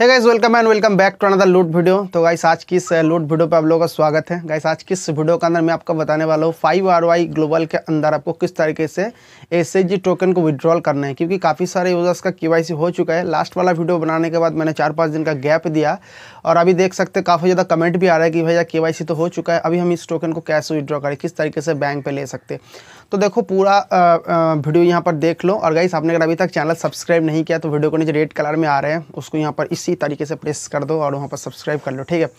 है guys welcome and welcome back to another loot video तो guys आज की इस लूट uh, वीडियो पे आप लोगों का स्वागत है गाइस आज की इस वीडियो के अंदर मैं आपको बताने वाला हूँ फाइव आर वाई ग्लोबल के अंदर आपको किस तरीके से एस टोकन को विड्रॉल करना है क्योंकि काफ़ी सारे यूज़र्स का के हो चुका है लास्ट वाला वीडियो बनाने के बाद मैंने चार पाँच दिन का गैप दिया और अभी देख सकते काफ़ी ज़्यादा कमेंट भी आ रहा है कि भैया के तो हो चुका है अभी हम इस टोकन को कैसे विड्रॉ करें किस तरीके से बैंक पर ले सकते तो देखो पूरा वीडियो uh, uh, यहाँ पर देख लो और गाइस आपने अगर अभी तक चैनल सब्सक्राइब नहीं किया तो वीडियो को नीचे रेड कलर में आ रहे हैं उसको यहाँ पर इस इसी तरीके से प्रेस कर दो और वहाँ पर सब्सक्राइब कर लो ठीक है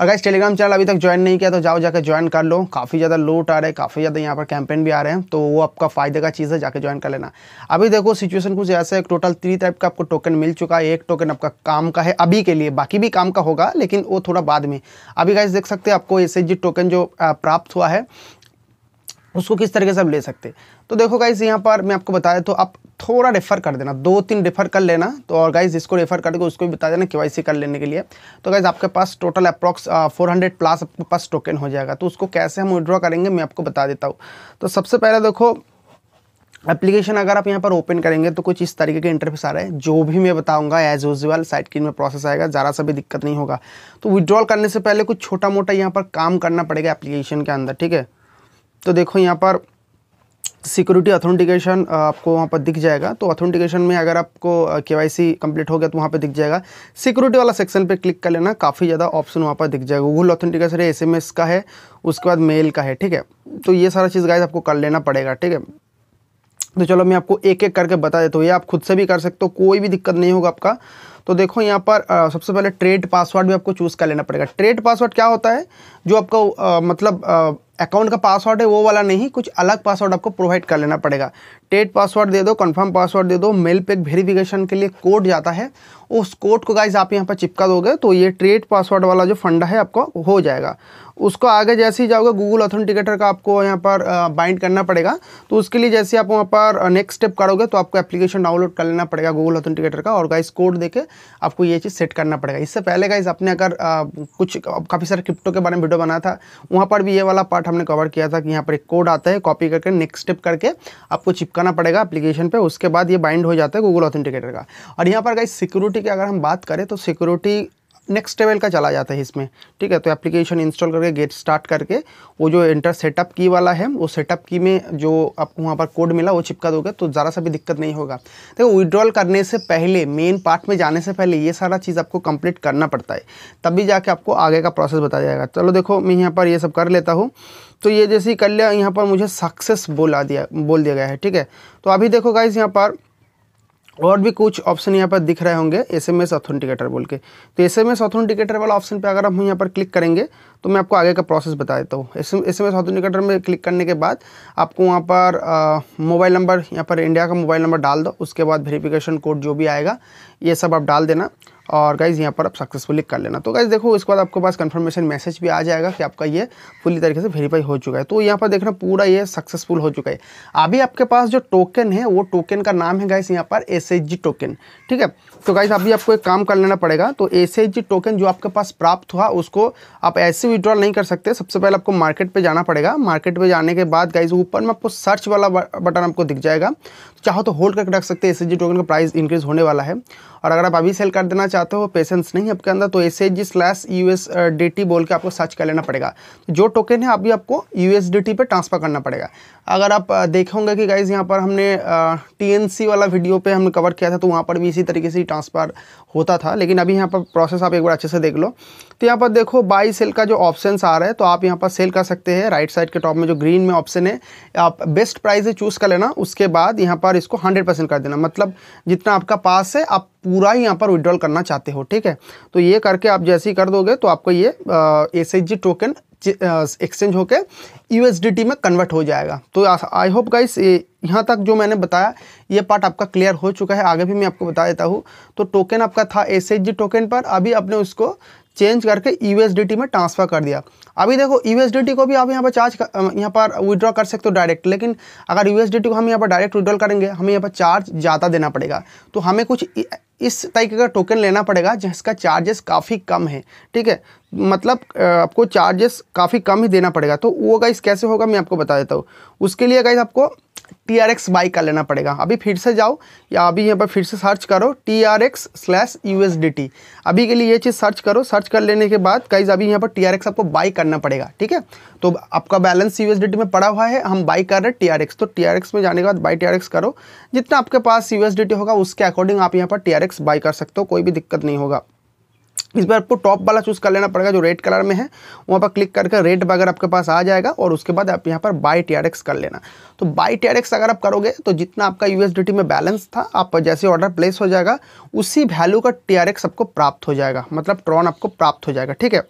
और गाइस टेलीग्राम चैनल अभी तक ज्वाइन नहीं किया तो जाओ जाकर ज्वाइन कर लो काफ़ी ज़्यादा लूट आ रहे हैं काफ़ी ज़्यादा यहाँ पर कैंपेन भी आ रहे हैं तो वो आपका फ़ायदे का चीज़ है जाकर ज्वाइन कर लेना अभी देखो सिचुएशन कुछ ऐसा है टोटल थ्री टाइप का आपको टोकन मिल चुका है एक टोकन आपका काम का है अभी के लिए बाकी भी काम का होगा लेकिन वो थोड़ा बाद में अभी गाइस देख सकते हैं आपको एस टोकन जो प्राप्त हुआ है उसको किस तरीके से आप ले सकते तो देखो गाइज यहाँ पर मैं आपको बताया तो आप थोड़ा रेफर कर देना दो तीन रेफर कर लेना तो और गाइज जिसको रेफर करके उसको भी बता देना के कर लेने के लिए तो गाइज आपके पास total approx four hundred plus आपके पास टोकन हो जाएगा तो उसको कैसे हम विड्रॉ करेंगे मैं आपको बता देता हूँ तो सबसे पहले देखो एप्लीकेशन अगर आप यहाँ पर ओपन करेंगे तो कुछ इस तरीके के इंटरफेस आ रहे हैं जो भी मैं बताऊंगा एज यूजल साइट किन में प्रोसेस आएगा ज़रा सा भी दिक्कत नहीं होगा तो विड्रॉल करने से पहले कुछ छोटा मोटा यहाँ पर काम करना पड़ेगा एप्लीकेशन के अंदर ठीक है तो देखो यहाँ पर सिक्योरिटी ऑथेंटिकेशन आपको वहाँ पर दिख जाएगा तो ऑथेंटिकेशन में अगर आपको केवाईसी कंप्लीट सी हो गया तो वहाँ पर दिख जाएगा सिक्योरिटी वाला सेक्शन पे क्लिक कर लेना काफ़ी ज़्यादा ऑप्शन वहाँ पर दिख जाएगा गूगल ऑथेंटिकेशन है एस का है उसके बाद मेल का है ठीक है तो ये सारा चीज़ गाइज आपको कर लेना पड़ेगा ठीक है तो चलो मैं आपको एक एक करके बता देता हूँ ये आप खुद से भी कर सकते हो कोई भी दिक्कत नहीं होगा आपका तो देखो यहाँ पर सबसे पहले ट्रेड पासवर्ड भी आपको चूज़ कर लेना पड़ेगा ट्रेड पासवर्ड क्या होता है जो आपका मतलब अकाउंट का पासवर्ड है वो वाला नहीं कुछ अलग पासवर्ड आपको प्रोवाइड कर लेना पड़ेगा ट्रेड पासवर्ड दे दो कन्फर्म पासवर्ड दे दो मेल पे वेरिफिकेशन के लिए कोड जाता है उस कोड को गाइज आप यहाँ पर चिपका दोगे तो ये ट्रेड पासवर्ड वाला जो फंडा है आपको हो जाएगा उसको आगे जैसे ही जाओगे गूगल ऑथेंटिकेटर का आपको यहाँ पर बाइंड करना पड़ेगा तो उसके लिए जैसे आप वहाँ पर नेक्स्ट स्टेप करोगे तो आपको एप्लीकेशन डाउनलोड कर लेना पड़ेगा गूगल ऑथेंटिकेटर का और गाइस कोड देके आपको ये चीज़ सेट करना पड़ेगा इससे पहले गाइस आपने अगर कुछ काफ़ी सारे क्रिप्टो के बारे में वीडियो बनाया था वहाँ पर भी ये वाला पार्ट हमने कवर किया था कि यहाँ पर एक कोड आता है कॉपी करके नेक्स्ट स्टेप करके आपको चिपकाना पड़ेगा एप्लीकेशन पर उसके बाद ये बाइंड हो जाता है गूगल ऑथेंटिकेटर का और यहाँ पर गाइस सिक्योरिटी की अगर हम बात करें तो सिक्योरिटी नेक्स्ट लेवल का चला जाता है इसमें ठीक है तो एप्लीकेशन इंस्टॉल करके गेट स्टार्ट करके वो जो इंटर सेटअप की वाला है वो सेटअप की में जो आपको वहाँ पर कोड मिला वो चिपका दोगे तो ज़रा सा भी दिक्कत नहीं होगा देखो विड्रॉल करने से पहले मेन पार्ट में जाने से पहले ये सारा चीज़ आपको कंप्लीट करना पड़ता है तभी जाके आपको आगे का प्रोसेस बताया जाएगा चलो देखो मैं यहाँ पर ये सब कर लेता हूँ तो ये जैसे ही कर लिया यहाँ पर मुझे सक्सेस बोला दिया बोल दिया गया है ठीक है तो अभी देखो गाइज यहाँ पर और भी कुछ ऑप्शन यहाँ पर दिख रहे होंगे एस एम एस ऑथेंटिकेटर बोल के तो एस एम एस ऑथेंटिकेटर वाला ऑप्शन पे अगर हम यहाँ पर क्लिक करेंगे तो मैं आपको आगे का प्रोसेस बता देता हूँ एस एम एस ऑथेंटिकेटर में क्लिक करने के बाद आपको वहाँ पर मोबाइल नंबर यहाँ पर इंडिया का मोबाइल नंबर डाल दो उसके बाद वेरीफिकेशन कोड जो भी आएगा ये सब आप डाल देना और गाइज़ यहाँ पर आप सक्सेसफुली कर लेना तो गाइज़ देखो इसके बाद आपके पास कन्फर्मेशन मैसेज भी आ जाएगा कि आपका ये पूरी तरीके से वेरीफाई हो चुका है तो यहाँ पर देखना पूरा ये सक्सेसफुल हो चुका है अभी आपके पास जो टोकन है वो टोकन का नाम है गाइस यहाँ पर एस टोकन ठीक है तो गाइस अभी आपको एक काम कर लेना पड़ेगा तो एस टोकन जो आपके पास प्राप्त हुआ उसको आप ऐसे विड्रॉल नहीं कर सकते सबसे पहले आपको मार्केट पर जाना पड़ेगा मार्केट पर जाने के बाद गाइज ऊपर में आपको सर्च वाला बटन आपको दिख जाएगा तो चाहो तो होल्ड करके रख सकते हैं एस टोकन का प्राइस इंक्रीज होने वाला है और अगर आप अभी सेल कर देना चाहते हो पेशेंस नहीं है आपके अंदर तो S H G slash U S D T बोल के आपको सर्च कर लेना पड़ेगा जो टोकन है अभी आपको यू एस डी टी पर ट्रांसफ़र करना पड़ेगा अगर आप देखोगे कि गाइज़ यहाँ पर हमने टी एन सी वाला वीडियो पर हमने कवर किया था तो वहाँ पर भी इसी तरीके से ट्रांसफ़र होता था लेकिन अभी यहाँ पर प्रोसेस आप एक बार अच्छे से देख लो तो यहाँ पर देखो बाई सेल का जो ऑप्शन आ रहा है तो आप यहाँ पर सेल कर सकते हैं राइट साइड के टॉप में जो ग्रीन में ऑप्शन है आप बेस्ट प्राइस चूज़ कर लेना उसके बाद यहाँ पर इसको हंड्रेड परसेंट कर देना मतलब जितना आपका पास है आप पूरा ही यहाँ पर विड्रॉल करना चाहते हो ठीक है तो ये करके आप जैसे ही कर दोगे तो आपको ये एस टोकन एक्सचेंज होकर यू में कन्वर्ट हो जाएगा तो आई होप गाइस यहाँ तक जो मैंने बताया ये पार्ट आपका क्लियर हो चुका है आगे भी मैं आपको बता देता हूँ तो टोकन आपका था एस टोकन पर अभी आपने उसको चेंज करके यू में ट्रांसफ़र कर दिया अभी देखो यू को भी आप यहाँ पर चार्ज यहाँ पर विड्रॉ कर सकते हो डायरेक्ट लेकिन अगर यू को हम यहाँ पर डायरेक्ट विड्रॉल करेंगे हमें यहाँ पर चार्ज ज़्यादा देना पड़ेगा तो हमें कुछ इस तरीके का टोकन लेना पड़ेगा जिसका चार्जेस काफ़ी कम है ठीक है मतलब आपको चार्जेस काफ़ी कम ही देना पड़ेगा तो वो गाइस कैसे होगा मैं आपको बता देता हूँ उसके लिए गाइस आपको टी आर एक्स बाई का लेना पड़ेगा अभी फिर से जाओ या अभी यहाँ पर फिर से सर्च करो T R X slash U S D T अभी के लिए ये चीज़ सर्च करो सर्च कर लेने के बाद कई अभी यहाँ पर टी आर एक्स आपको बाई करना पड़ेगा ठीक है तो आपका balance U S D T में पड़ा हुआ है हम बाई कर रहे हैं टी आर एक्स तो टी आर एक्स में जाने के बाद बाई टी आर एक्स करो जितना आपके पास यू एस डी टी होगा उसके अकॉर्डिंग आप यहाँ पर टी आर एक्स बाई कर सकते हो कोई भी दिक्कत नहीं होगा इस बार आपको टॉप वाला चूज़ कर लेना पड़ेगा जो रेड कलर में है वहाँ पर क्लिक करके रेड बगर आपके पास आ जाएगा और उसके बाद आप यहाँ पर बाई टी कर लेना तो बाई टी अगर आप करोगे तो जितना आपका यूएसडीटी में बैलेंस था आप जैसे ऑर्डर प्लेस हो जाएगा उसी वैल्यू का टी आपको प्राप्त हो जाएगा मतलब ट्रॉन आपको प्राप्त हो जाएगा ठीक है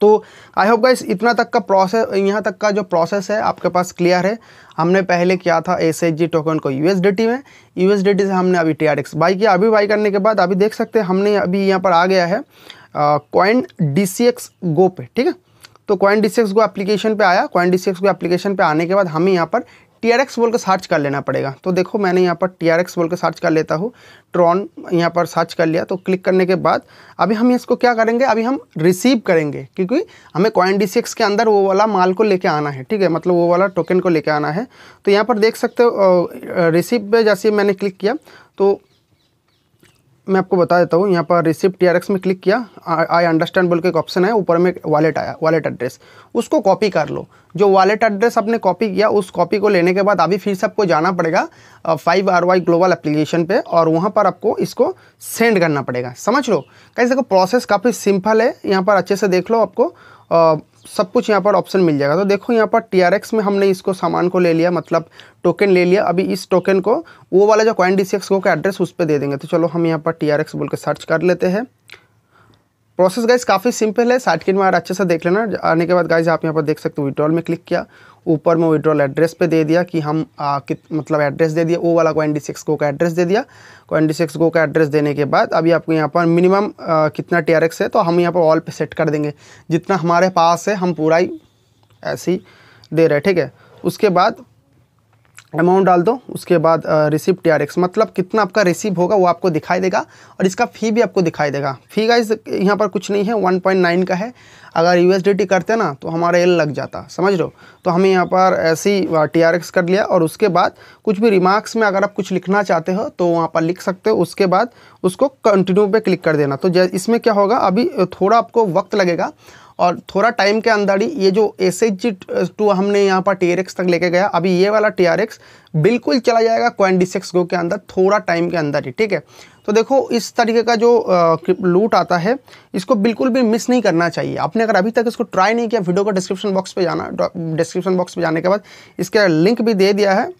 तो आई होप गाइस इतना तक का प्रोसेस यहाँ तक का जो प्रोसेस है आपके पास क्लियर है हमने पहले किया था एस टोकन को यू में यू से हमने अभी टी आर एक्स बाई किया अभी बाई करने के बाद अभी देख सकते हैं हमने अभी यहाँ पर आ गया है कॉइन डी सी गो पे ठीक है तो coin D C go application पे आया coin D C go application पे आने के बाद हमें यहाँ पर टी आर एक्स बोल के सर्च कर लेना पड़ेगा तो देखो मैंने यहाँ पर टी आर एक्स बोल के सर्च कर लेता हूँ ट्रॉन यहाँ पर सर्च कर लिया तो क्लिक करने के बाद अभी हम इसको क्या करेंगे अभी हम रिसीव करेंगे क्योंकि हमें कॉइन डी सिक्स के अंदर वो वाला माल को लेके आना है ठीक है मतलब वो वाला टोकन को लेके आना है तो यहाँ पर देख सकते हो रिसीव पर जैसे मैंने क्लिक किया तो मैं आपको बता देता हूँ यहाँ पर रिसिप्ट टी में क्लिक किया आई अंडरस्टैंड बोल के एक ऑप्शन है ऊपर में वॉलेट आया वॉलेट एड्रेस उसको कॉपी कर लो जो वॉलेट एड्रेस आपने कॉपी किया उस कॉपी को लेने के बाद अभी फिर से आपको जाना पड़ेगा five R Y global application पे और वहाँ पर आपको इसको सेंड करना पड़ेगा समझ लो कैसे देखो प्रोसेस काफ़ी सिंपल है यहाँ पर अच्छे से देख लो आपको सब कुछ यहाँ पर ऑप्शन मिल जाएगा तो देखो यहाँ पर टी में हमने इसको सामान को ले लिया मतलब टोकन ले लिया अभी इस टोकन को वो वाला जो कॉइन डी सी एक्स को का एड्रेस उस पर दे देंगे तो चलो हम यहाँ पर टी बोल के सर्च कर लेते हैं प्रोसेस गाइज काफ़ी सिंपल है साठ किन में अच्छे से देख लेना आने के बाद गाइज आप यहाँ पर देख सकते हो विड्रॉल में क्लिक किया ऊपर में विड्रॉल एड्रेस पे दे दिया कि हम आ, कित मतलब एड्रेस दे दिया वो वाला कोइन डी सिक्स गो का एड्रेस दे दिया कोइन सिक्स गो का एड्रेस देने के बाद अभी आपको यहाँ पर मिनिमम कितना टी है तो हम यहाँ पर ऑल पे सेट कर देंगे जितना हमारे पास है हम पूरा ही ऐसे ही दे रहे हैं ठीक है उसके बाद अमाउंट डाल दो उसके बाद रिसिप्ट टी मतलब कितना आपका रिसिप्ट होगा वो आपको दिखाई देगा और इसका फ़ी भी आपको दिखाई देगा फ़ी का यहाँ पर कुछ नहीं है 1.9 का है अगर यू करते ना तो हमारा एल लग जाता समझ लो तो हमें यहाँ पर ऐसी टी कर लिया और उसके बाद कुछ भी रिमार्क्स में अगर आप कुछ लिखना चाहते हो तो वहाँ पर लिख सकते हो उसके बाद उसको कंटिन्यू पर क्लिक कर देना तो इसमें क्या होगा अभी थोड़ा आपको वक्त लगेगा और थोड़ा टाइम के अंदर ही ये जो एस एच जी टू हमने यहाँ पर टी आर एक्स तक लेके गया अभी ये वाला टी आर एक्स बिल्कुल चला जाएगा क्वेंडिसक्स सिक्स गो के अंदर थोड़ा टाइम के अंदर ही ठीक है तो देखो इस तरीके का जो लूट आता है इसको बिल्कुल भी मिस नहीं करना चाहिए आपने अगर अभी तक इसको ट्राई नहीं किया वीडियो का डिस्क्रिप्शन बॉक्स पे जाना डिस्क्रिप्शन बॉक्स पे जाने के बाद इसका लिंक भी दे दिया है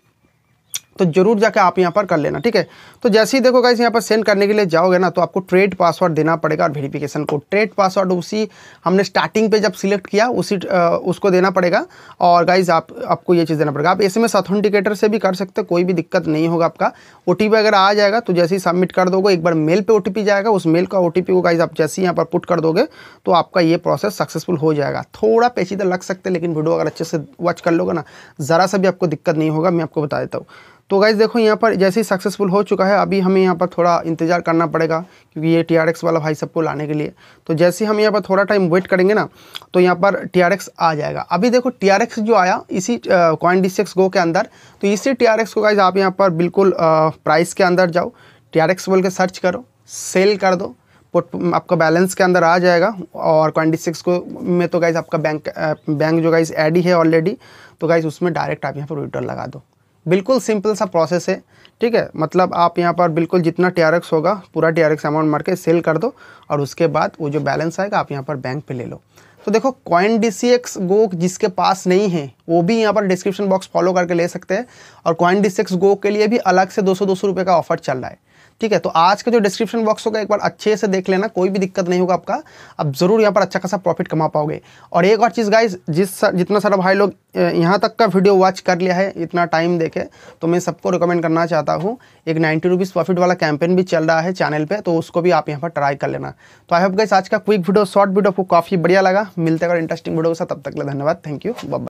तो जरूर जाके आप यहाँ पर कर लेना ठीक है तो जैसे ही देखो गाइस यहाँ पर सेंड करने के लिए जाओगे ना तो आपको ट्रेड पासवर्ड देना पड़ेगा और वेरिफिकेशन को ट्रेड पासवर्ड उसी हमने स्टार्टिंग पे जब सिलेक्ट किया उसी आ, उसको देना पड़ेगा और गाइज आप आपको ये चीज़ देना पड़ेगा आप एस एम ऑथेंटिकेटर से भी कर सकते हो कोई भी दिक्कत नहीं होगा आपका ओ अगर आ जाएगा तो जैसे ही सबमिट कर दोगे एक बार मेल पर ओ जाएगा उस मेल का ओ को गाइज आप जैसे ही यहाँ पर पुट कर दोगे तो आपका ये प्रोसेस सक्सेसफुल हो जाएगा थोड़ा पेचीदा लग सकते लेकिन वीडियो अगर अच्छे से वॉच कर लोगे ना ज़रा सा भी आपको दिक्कत नहीं होगा मैं आपको बता देता हूँ तो गाइज़ देखो यहाँ पर जैसे ही सक्सेसफुल हो चुका है अभी हमें यहाँ पर थोड़ा इंतजार करना पड़ेगा क्योंकि ये टी वाला भाई सबको लाने के लिए तो जैसे ही हम यहाँ पर थोड़ा टाइम वेट करेंगे ना तो यहाँ पर टी आ जाएगा अभी देखो टी जो आया इसी कॉइन डी गो के अंदर तो इसी टी को गाइज आप यहाँ पर बिल्कुल प्राइस के अंदर जाओ टी आर बोल के सर्च करो सेल कर दो पोर्ट आपका बैलेंस के अंदर आ जाएगा और ट्वेंटी सिक्स को में तो गाइज आपका बैंक बैंक जो गाइज एडी ही है ऑलरेडी तो गाइज उसमें डायरेक्ट आप यहाँ पर रिटर्न लगा दो बिल्कुल सिंपल सा प्रोसेस है ठीक है मतलब आप यहाँ पर बिल्कुल जितना टी होगा पूरा टी अमाउंट मार के सेल कर दो और उसके बाद वो जो बैलेंस आएगा आप यहाँ पर बैंक पे ले लो तो देखो coin D C X go जिसके पास नहीं है वो भी यहाँ पर डिस्क्रिप्शन बॉक्स फॉलो करके ले सकते हैं और coin D C X go के लिए भी अलग से दो सौ दो सौ रुपये का ऑफर चल रहा है ठीक है तो आज का जो डिस्क्रिप्शन बॉक्स होगा एक बार अच्छे से देख लेना कोई भी दिक्कत नहीं होगा आपका आप ज़रूर यहाँ पर अच्छा खासा प्रॉफिट कमा पाओगे और एक और चीज़ गाइज जिस जितना सारा भाई लोग यहाँ तक का वीडियो वॉच कर लिया है इतना टाइम देखे तो मैं सबको रिकमेंड करना चाहता हूँ एक नाइन्टी रुपीज़ प्रॉफिट वाला कैंपेन भी चल रहा है चैनल पर तो उसको भी आप यहाँ पर ट्राई कर लेना तो आई होप गाइज आज का क्विक वीडियो शॉर्ट वीडियो आपको काफ़ी बढ़िया लगा मिलते अगर इंटरेस्टिंग वीडियो के साथ तब तक लिए धन्यवाद थैंक यू बब